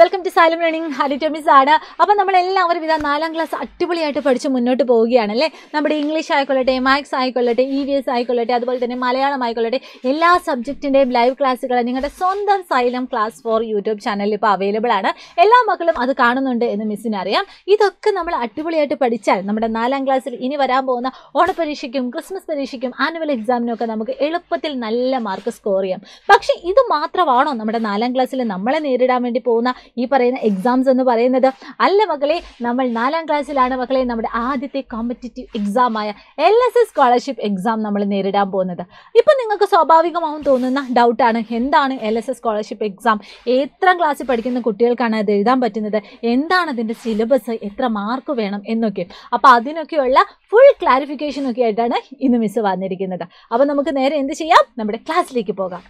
welcome to Xylem learning ഹരിറ്റ ആണ് അപ്പോൾ നമ്മൾ എല്ലാവരും ഇതാ നാലാം ക്ലാസ് അടിപൊളിയായിട്ട് പഠിച്ച് മുന്നോട്ട് പോവുകയാണ് അല്ലേ നമ്മുടെ ഇംഗ്ലീഷ് ആയിക്കൊള്ളട്ടെ മാത്സ് ആയിക്കൊള്ളട്ടെ ഇ വി എസ് ആയിക്കൊള്ളട്ടെ അതുപോലെ തന്നെ മലയാളം ആയിക്കൊള്ളട്ടെ എല്ലാ സബ്ജക്റ്റിൻ്റെയും ലൈവ് ക്ലാസ്സുകൾ നിങ്ങളുടെ സ്വന്തം സൈലം ക്ലാസ് ഫോർ യൂട്യൂബ് ചാനലിൽ ഇപ്പോൾ അവൈലബിൾ ആണ് എല്ലാ മക്കളും അത് കാണുന്നുണ്ട് എന്ന് മിസ്സിന് അറിയാം ഇതൊക്കെ നമ്മൾ അടിപൊളിയായിട്ട് പഠിച്ചാൽ നമ്മുടെ നാലാം ക്ലാസ്സിൽ ഇനി വരാൻ പോകുന്ന ഓണപരീക്ഷയ്ക്കും ക്രിസ്മസ് പരീക്ഷയ്ക്കും ആനുവൽ എക്സാമിനും ഒക്കെ നമുക്ക് എളുപ്പത്തിൽ നല്ല മാർക്ക് സ്കോർ ചെയ്യാം പക്ഷേ ഇത് മാത്രമാണോ നമ്മുടെ നാലാം ക്ലാസ്സിൽ നമ്മളെ നേരിടാൻ വേണ്ടി പോകുന്ന ഈ പറയുന്ന എക്സാംസ് എന്ന് പറയുന്നത് അല്ല മക്കളെ നമ്മൾ നാലാം ക്ലാസ്സിലാണ് മക്കളെ നമ്മുടെ ആദ്യത്തെ കോമ്പറ്റിറ്റീവ് എക്സാമായ L S S scholarship exam നമ്മൾ നേരിടാൻ പോകുന്നത് ഇപ്പം നിങ്ങൾക്ക് സ്വാഭാവികമാവും തോന്നുന്ന ഡൗട്ടാണ് എന്താണ് L S S scholarship exam എത്ര ക്ലാസ്സിൽ പഠിക്കുന്ന കുട്ടികൾക്കാണ് അത് എഴുതാൻ പറ്റുന്നത് എന്താണ് അതിൻ്റെ സിലബസ് എത്ര മാർക്ക് വേണം എന്നൊക്കെ അപ്പോൾ അതിനൊക്കെയുള്ള ഫുൾ ക്ലാരിഫിക്കേഷൻ ഒക്കെ ആയിട്ടാണ് ഇന്ന് മിസ് വന്നിരിക്കുന്നത് അപ്പോൾ നമുക്ക് നേരെ എന്ത് ചെയ്യാം നമ്മുടെ ക്ലാസ്സിലേക്ക് പോകാം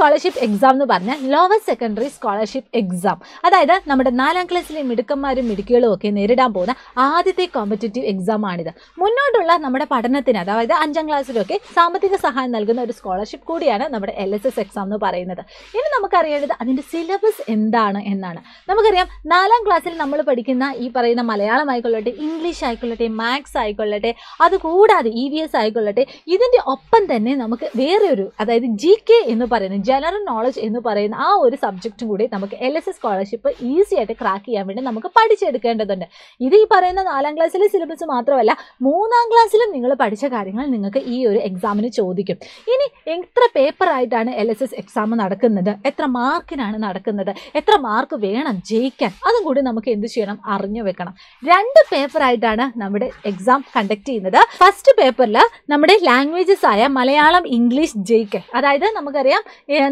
സ്കോളർഷിപ്പ് എക്സാം എന്ന് പറഞ്ഞാൽ ലോവർ സെക്കൻഡറി സ്കോളർഷിപ്പ് എക്സാം അതായത് നമ്മുടെ നാലാം ക്ലാസ്സിലെ മിടുക്കന്മാരും മിടുക്കികളും ഒക്കെ നേരിടാൻ പോകുന്ന ആദ്യത്തെ കോമ്പറ്റേറ്റീവ് എക്സാം ആണിത് മുന്നോട്ടുള്ള നമ്മുടെ പഠനത്തിന് അതായത് അഞ്ചാം ക്ലാസ്സിലൊക്കെ സാമ്പത്തിക സഹായം നൽകുന്ന ഒരു സ്കോളർഷിപ്പ് കൂടിയാണ് നമ്മുടെ എൽ എസ് എസ് എക്സാം എന്ന് പറയുന്നത് ഇനി നമുക്കറിയേണ്ടത് അതിൻ്റെ സിലബസ് എന്താണ് എന്നാണ് നമുക്കറിയാം നാലാം ക്ലാസ്സിൽ നമ്മൾ പഠിക്കുന്ന ഈ പറയുന്ന മലയാളം ആയിക്കൊള്ളട്ടെ ഇംഗ്ലീഷ് ആയിക്കൊള്ളട്ടെ മാത്സ് ആയിക്കൊള്ളട്ടെ അതുകൂടാതെ ഇ വി എസ് ആയിക്കൊള്ളട്ടെ ഇതിൻ്റെ ഒപ്പം തന്നെ നമുക്ക് വേറെ ഒരു അതായത് ജി കെ എന്ന് പറയുന്നത് ജനറൽ നോളജ് എന്ന് പറയുന്ന ആ ഒരു സബ്ജക്റ്റും കൂടി നമുക്ക് എൽ എസ് സ്കോളർഷിപ്പ് ഈസി ആയിട്ട് ക്രാക്ക് ചെയ്യാൻ വേണ്ടി നമുക്ക് പഠിച്ചെടുക്കേണ്ടതുണ്ട് ഇത് ഈ പറയുന്ന നാലാം ക്ലാസ്സിലെ സിലബസ് മാത്രമല്ല മൂന്നാം ക്ലാസ്സിലും നിങ്ങൾ പഠിച്ച കാര്യങ്ങൾ നിങ്ങൾക്ക് ഈ ഒരു എക്സാമിന് ചോദിക്കും ഇനി എത്ര ആയിട്ടാണ് എൽ എസ് എസ് എക്സാം നടക്കുന്നത് എത്ര മാർക്കിനാണ് നടക്കുന്നത് എത്ര മാർക്ക് വേണം ജയിക്കാൻ അതും കൂടി നമുക്ക് എന്ത് ചെയ്യണം അറിഞ്ഞു വെക്കണം രണ്ട് പേപ്പർ ആയിട്ടാണ് നമ്മുടെ എക്സാം കണ്ടക്ട് ചെയ്യുന്നത് ഫസ്റ്റ് പേപ്പറിൽ നമ്മുടെ ലാംഗ്വേജസ് ആയ മലയാളം ഇംഗ്ലീഷ് ജയിക്കൽ അതായത് നമുക്കറിയാം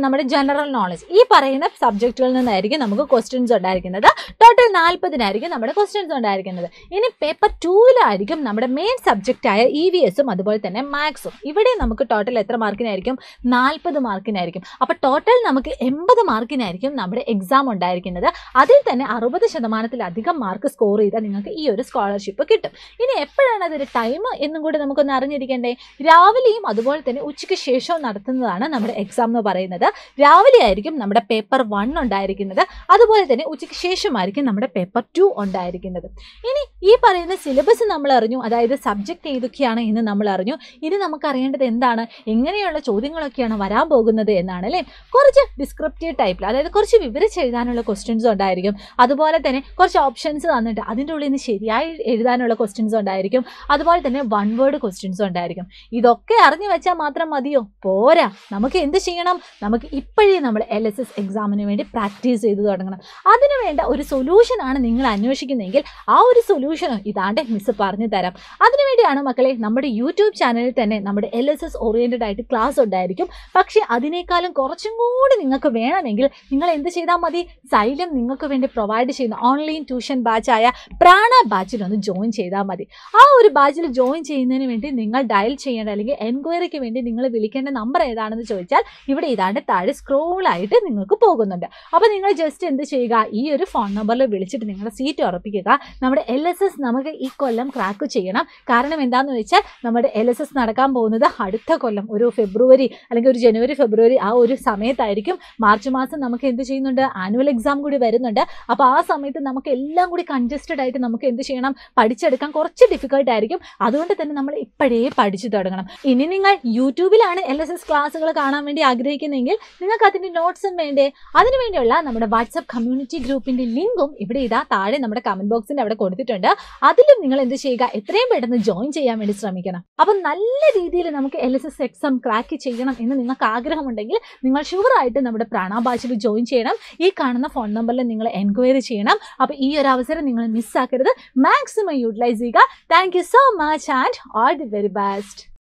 നമ്മുടെ ജനറൽ നോളജ് ഈ പറയുന്ന സബ്ജക്റ്റുകളിൽ നിന്നായിരിക്കും നമുക്ക് ക്വസ്റ്റ്യൻസ് ഉണ്ടായിരിക്കുന്നത് ടോട്ടൽ നാൽപ്പതിനായിരിക്കും നമ്മുടെ ക്വസ്റ്റ്യൻസ് ഉണ്ടായിരിക്കുന്നത് ഇനി പേപ്പർ ടൂവിലായിരിക്കും നമ്മുടെ മെയിൻ ആയ ഇ വി എസും അതുപോലെ തന്നെ മാത്സും ഇവിടെ നമുക്ക് ടോട്ടൽ എത്ര മാർക്കിനായിരിക്കും നാൽപ്പത് മാർക്കിനായിരിക്കും അപ്പോൾ ടോട്ടൽ നമുക്ക് എൺപത് മാർക്കിനായിരിക്കും നമ്മുടെ എക്സാം ഉണ്ടായിരിക്കുന്നത് അതിൽ തന്നെ അറുപത് ശതമാനത്തിലധികം മാർക്ക് സ്കോർ ചെയ്താൽ നിങ്ങൾക്ക് ഈ ഒരു സ്കോളർഷിപ്പ് കിട്ടും ഇനി എപ്പോഴാണ് അതൊരു ടൈം എന്നും കൂടി നമുക്കൊന്ന് അറിഞ്ഞിരിക്കേണ്ടേ രാവിലെയും അതുപോലെ തന്നെ ഉച്ചയ്ക്ക് ശേഷവും നടത്തുന്നതാണ് നമ്മുടെ എക്സാം എന്ന് പറയുന്നത് ഉണ്ടായിരിക്കുന്നത് രാവിലെ ആയിരിക്കും നമ്മുടെ പേപ്പർ വൺ ഉണ്ടായിരിക്കുന്നത് അതുപോലെ തന്നെ ഉച്ചയ്ക്ക് ശേഷമായിരിക്കും നമ്മുടെ പേപ്പർ ടു ഉണ്ടായിരിക്കുന്നത് ഇനി ഈ പറയുന്ന സിലബസ് നമ്മൾ അറിഞ്ഞു അതായത് സബ്ജക്റ്റ് ഏതൊക്കെയാണ് എന്ന് നമ്മൾ അറിഞ്ഞു ഇനി നമുക്കറിയേണ്ടത് എന്താണ് എങ്ങനെയുള്ള ചോദ്യങ്ങളൊക്കെയാണ് വരാൻ പോകുന്നത് എന്നാണ് അല്ലേ കുറച്ച് ഡിസ്ക്രിപ്റ്റീവ് ടൈപ്പിൽ അതായത് കുറച്ച് വിവരിച്ച് എഴുതാനുള്ള ക്വസ്റ്റ്യൻസ് ഉണ്ടായിരിക്കും അതുപോലെ തന്നെ കുറച്ച് ഓപ്ഷൻസ് തന്നിട്ട് അതിൻ്റെ ഉള്ളിൽ നിന്ന് ശരിയായി എഴുതാനുള്ള ക്വസ്റ്റ്യൻസ് ഉണ്ടായിരിക്കും അതുപോലെ തന്നെ വൺ വേർഡ് ക്വസ്റ്റ്യൻസ് ഉണ്ടായിരിക്കും ഇതൊക്കെ അറിഞ്ഞു വെച്ചാൽ മാത്രം മതിയോ പോരാ നമുക്ക് എന്ത് ചെയ്യണം നമുക്ക് ഇപ്പോഴേ നമ്മൾ എൽ എസ് എസ് എക്സാമിന് വേണ്ടി പ്രാക്ടീസ് ചെയ്ത് തുടങ്ങണം അതിനു വേണ്ട ഒരു സൊല്യൂഷനാണ് നിങ്ങൾ അന്വേഷിക്കുന്നതെങ്കിൽ ആ ഒരു സൊല്യൂഷനും ഇതാണ്ട് മിസ് പറഞ്ഞു തരാം അതിനുവേണ്ടിയാണ് മക്കളെ നമ്മുടെ യൂട്യൂബ് ചാനലിൽ തന്നെ നമ്മുടെ എൽ എസ് എസ് ഓറിയൻറ്റഡ് ആയിട്ട് ക്ലാസ് ഉണ്ടായിരിക്കും പക്ഷേ അതിനേക്കാളും കുറച്ചും കൂടി നിങ്ങൾക്ക് വേണമെങ്കിൽ നിങ്ങൾ എന്ത് ചെയ്താൽ മതി സൈലം നിങ്ങൾക്ക് വേണ്ടി പ്രൊവൈഡ് ചെയ്യുന്ന ഓൺലൈൻ ട്യൂഷൻ ബാച്ചായ പ്രാണ ബാച്ചിൽ ഒന്ന് ജോയിൻ ചെയ്താൽ മതി ആ ഒരു ബാച്ചിൽ ജോയിൻ ചെയ്യുന്നതിന് വേണ്ടി നിങ്ങൾ ഡയൽ ചെയ്യേണ്ട അല്ലെങ്കിൽ എൻക്വയറിക്ക് വേണ്ടി നിങ്ങൾ വിളിക്കേണ്ട നമ്പർ ഏതാണെന്ന് ചോദിച്ചാൽ ഇവിടെ ഇതാണ് അതിൻ്റെ താഴെ ആയിട്ട് നിങ്ങൾക്ക് പോകുന്നുണ്ട് അപ്പോൾ നിങ്ങൾ ജസ്റ്റ് എന്ത് ചെയ്യുക ഈ ഒരു ഫോൺ നമ്പറിൽ വിളിച്ചിട്ട് നിങ്ങളുടെ സീറ്റ് ഉറപ്പിക്കുക നമ്മുടെ എൽ എസ് എസ് നമുക്ക് ഈ കൊല്ലം ക്രാക്ക് ചെയ്യണം കാരണം എന്താണെന്ന് വെച്ചാൽ നമ്മുടെ എൽ എസ് എസ് നടക്കാൻ പോകുന്നത് അടുത്ത കൊല്ലം ഒരു ഫെബ്രുവരി അല്ലെങ്കിൽ ഒരു ജനുവരി ഫെബ്രുവരി ആ ഒരു സമയത്തായിരിക്കും മാർച്ച് മാസം നമുക്ക് എന്ത് ചെയ്യുന്നുണ്ട് ആനുവൽ എക്സാം കൂടി വരുന്നുണ്ട് അപ്പോൾ ആ സമയത്ത് നമുക്ക് എല്ലാം കൂടി കൺജസ്റ്റഡ് ആയിട്ട് നമുക്ക് എന്ത് ചെയ്യണം പഠിച്ചെടുക്കാൻ കുറച്ച് ഡിഫിക്കൽട്ട് ആയിരിക്കും അതുകൊണ്ട് തന്നെ നമ്മൾ ഇപ്പോഴേ പഠിച്ചു തുടങ്ങണം ഇനി നിങ്ങൾ യൂട്യൂബിലാണ് എൽ എസ് എസ് ക്ലാസ്സുകൾ കാണാൻ വേണ്ടി ആഗ്രഹിക്കുന്നതെങ്കിൽ ഉണ്ടെങ്കിൽ നിങ്ങൾക്ക് അതിന്റെ നോട്ട്സും വേണ്ടേ അതിനുവേണ്ടിയുള്ള നമ്മുടെ വാട്സപ്പ് കമ്മ്യൂണിറ്റി ഗ്രൂപ്പിന്റെ ലിങ്കും ഇവിടെ ഇതാ താഴെ നമ്മുടെ കമന്റ് ബോക്സിന്റെ അവിടെ കൊടുത്തിട്ടുണ്ട് അതിലും നിങ്ങൾ എന്ത് ചെയ്യുക എത്രയും പെട്ടെന്ന് ജോയിൻ ചെയ്യാൻ വേണ്ടി ശ്രമിക്കണം അപ്പൊ നല്ല രീതിയിൽ നമുക്ക് L S S exam crack ചെയ്യണം എന്ന് നിങ്ങൾക്ക് ആഗ്രഹമുണ്ടെങ്കിൽ നിങ്ങൾ ഷുവറായിട്ട് നമ്മുടെ പ്രാണാഭാഷയിൽ ജോയിൻ ചെയ്യണം ഈ കാണുന്ന ഫോൺ നമ്പറിൽ നിങ്ങൾ എൻക്വയറി ചെയ്യണം അപ്പോൾ ഈ ഒരു അവസരം നിങ്ങൾ മിസ്സാക്കരുത് മാക്സിമം യൂട്ടിലൈസ് ചെയ്യുക thank so much and all the very best